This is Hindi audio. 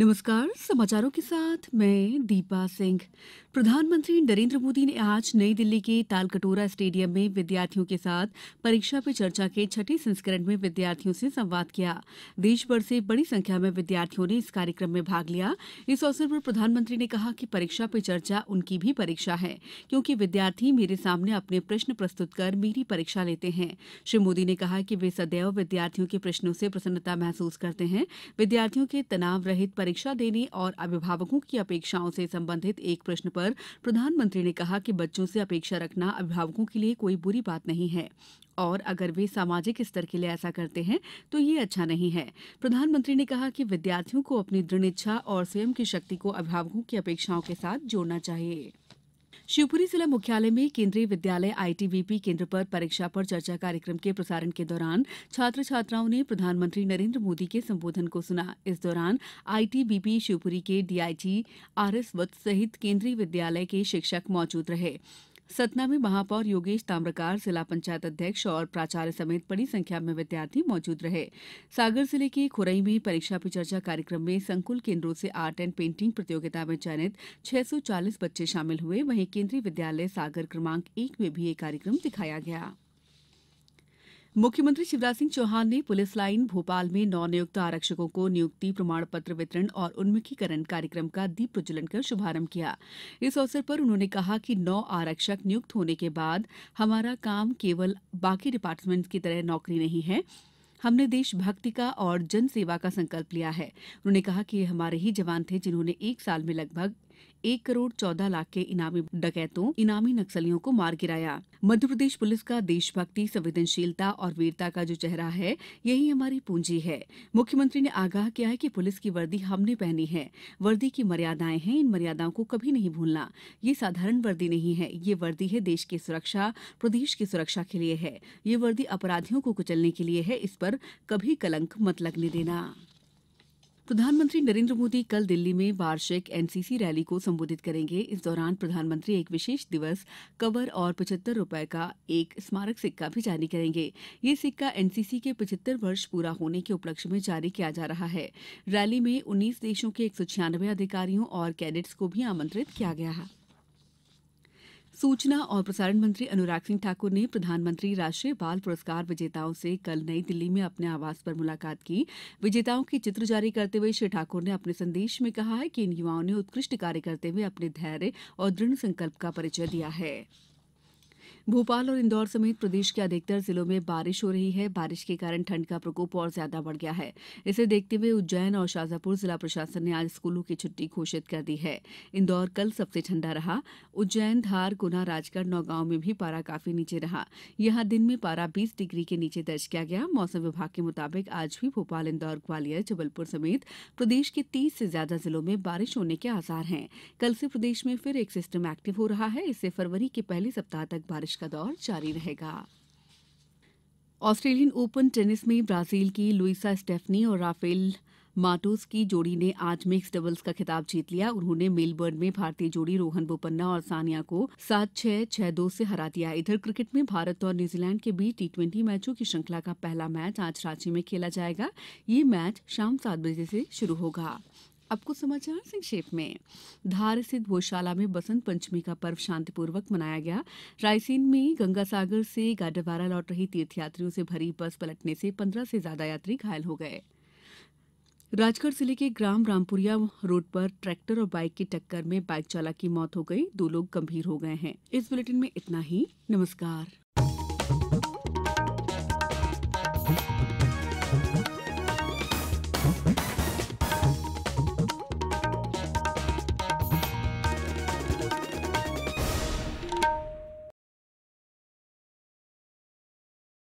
नमस्कार समाचारों के साथ मैं दीपा सिंह प्रधानमंत्री नरेंद्र मोदी ने आज नई दिल्ली के तालकटोरा स्टेडियम में विद्यार्थियों के साथ परीक्षा पे चर्चा के छठे संस्करण में विद्यार्थियों से संवाद किया देश भर से बड़ी संख्या में विद्यार्थियों ने इस कार्यक्रम में भाग लिया इस अवसर पर प्रधानमंत्री ने कहा कि परीक्षा पे चर्चा उनकी भी परीक्षा है क्योंकि विद्यार्थी मेरे सामने अपने प्रश्न प्रस्तुत कर मेरी परीक्षा लेते हैं श्री मोदी ने कहा कि वे सदैव विद्यार्थियों के प्रश्नों से प्रसन्नता महसूस करते हैं विद्यार्थियों के तनाव रहित परीक्षा देने और अभिभावकों की अपेक्षाओं से संबंधित एक प्रश्न पर प्रधानमंत्री ने कहा कि बच्चों से अपेक्षा रखना अभिभावकों के लिए कोई बुरी बात नहीं है और अगर वे सामाजिक स्तर के लिए ऐसा करते हैं तो ये अच्छा नहीं है प्रधानमंत्री ने कहा कि विद्यार्थियों को अपनी दृढ़ इच्छा और स्वयं की शक्ति को अभिभावकों की अपेक्षाओं के साथ जोड़ना चाहिए शिवपुरी जिला मुख्यालय में केन्द्रीय विद्यालय आईटीबीपी केन्द्र पर परीक्षा पर चर्चा कार्यक्रम के प्रसारण के दौरान छात्र छात्राओं ने प्रधानमंत्री नरेन्द्र मोदी के संबोधन को सुना इस दौरान आईटीबीपी शिवपुरी के डीआईजी आरएस वत्स सहित केन्द्रीय विद्यालय के शिक्षक मौजूद रहे थे सतना में महापौर योगेश ताम्रकार जिला पंचायत अध्यक्ष और प्राचार्य समेत बड़ी संख्या में विद्यार्थी मौजूद रहे सागर जिले के खुरई में परीक्षा पे चर्चा कार्यक्रम में संकुल केंद्रों से आर्ट एंड पेंटिंग प्रतियोगिता में चयनित 640 बच्चे शामिल हुए वहीं केंद्रीय विद्यालय सागर क्रमांक एक में भी ये कार्यक्रम दिखाया गया मुख्यमंत्री शिवराज सिंह चौहान ने पुलिस लाइन भोपाल में नवनियुक्त आरक्षकों को नियुक्ति प्रमाण पत्र वितरण और उन्मुखीकरण कार्यक्रम का दीप प्रज्वलन कर शुभारंभ किया इस अवसर पर उन्होंने कहा कि नौ आरक्षक नियुक्त होने के बाद हमारा काम केवल बाकी डिपार्टमेंट की तरह नौकरी नहीं है हमने देशभक्ति का और जन सेवा का संकल्प लिया है उन्होंने कहा कि ये हमारे ही जवान थे जिन्होंने एक साल में लगभग एक करोड़ चौदह लाख के इनामी डकैतों इनामी नक्सलियों को मार गिराया मध्यप्रदेश पुलिस का देशभक्ति संवेदनशीलता और वीरता का जो चेहरा है यही हमारी पूंजी है मुख्यमंत्री ने आगाह किया है कि पुलिस की वर्दी हमने पहनी है वर्दी की मर्यादाएं हैं इन मर्यादाओं को कभी नहीं भूलना ये साधारण वर्दी नहीं है ये वर्दी है देश की सुरक्षा प्रदेश की सुरक्षा के लिए है ये वर्दी अपराधियों को कुचलने के लिए है इस पर कभी कलंक मत लगने देना प्रधानमंत्री नरेन्द्र मोदी कल दिल्ली में वार्षिक एनसीसी रैली को संबोधित करेंगे इस दौरान प्रधानमंत्री एक विशेष दिवस कवर और पचहत्तर रुपए का एक स्मारक सिक्का भी जारी करेंगे ये सिक्का एनसीसी के पचहत्तर वर्ष पूरा होने के उपलक्ष्य में जारी किया जा रहा है रैली में उन्नीस देशों के एक अधिकारियों और कैडेट्स को भी आमंत्रित किया गया है सूचना और प्रसारण मंत्री अनुराग सिंह ठाकुर ने प्रधानमंत्री राष्ट्रीय बाल पुरस्कार विजेताओं से कल नई दिल्ली में अपने आवास पर मुलाकात की विजेताओं के चित्र जारी करते हुए श्री ठाकुर ने अपने संदेश में कहा है कि इन युवाओं ने उत्कृष्ट कार्य करते हुए अपने धैर्य और दृढ़ संकल्प का परिचय दिया है भोपाल और इंदौर समेत प्रदेश के अधिकतर जिलों में बारिश हो रही है बारिश के कारण ठंड का प्रकोप और ज्यादा बढ़ गया है इसे देखते हुए उज्जैन और शाजापुर जिला प्रशासन ने आज स्कूलों की छुट्टी घोषित कर दी है इंदौर कल सबसे ठंडा रहा उज्जैन धार गुना राजगढ़ नौगांव में भी पारा काफी नीचे रहा यहां दिन में पारा बीस डिग्री के नीचे दर्ज किया गया मौसम विभाग के मुताबिक आज भी भोपाल इंदौर ग्वालियर जबलपुर समेत प्रदेश के तीस से ज्यादा जिलों में बारिश होने के आसार हैं कल से प्रदेश में फिर एक सिस्टम एक्टिव हो रहा है इससे फरवरी के पहले सप्ताह तक बारिश का दौर जारी रहेगा ऑस्ट्रेलियन ओपन टेनिस में ब्राजील की लुइसा स्टेफनी और राफेल माटोस की जोड़ी ने आज मिक्स डबल्स का खिताब जीत लिया उन्होंने मेलबर्न में भारतीय जोड़ी रोहन बोपन्ना और सानिया को सात छह छह दो से हरा दिया इधर क्रिकेट में भारत और न्यूजीलैंड के बीच टी ट्वेंटी मैचों की श्रृंखला का पहला मैच आज रांची में खेला जाएगा ये मैच शाम सात बजे से शुरू होगा अब कुछ समाचार संक्षेप में धार स्थित गौशाला में बसंत पंचमी का पर्व शांतिपूर्वक मनाया गया रायसेन में गंगा सागर से गाडरवारा लौट रही तीर्थयात्रियों से भरी बस पलटने से पंद्रह से ज्यादा यात्री घायल हो गए राजगढ़ जिले के ग्राम रामपुरिया रोड पर ट्रैक्टर और बाइक की टक्कर में बाइक चालक की मौत हो गई दो लोग गंभीर हो गए हैं इस बुलेटिन में इतना ही नमस्कार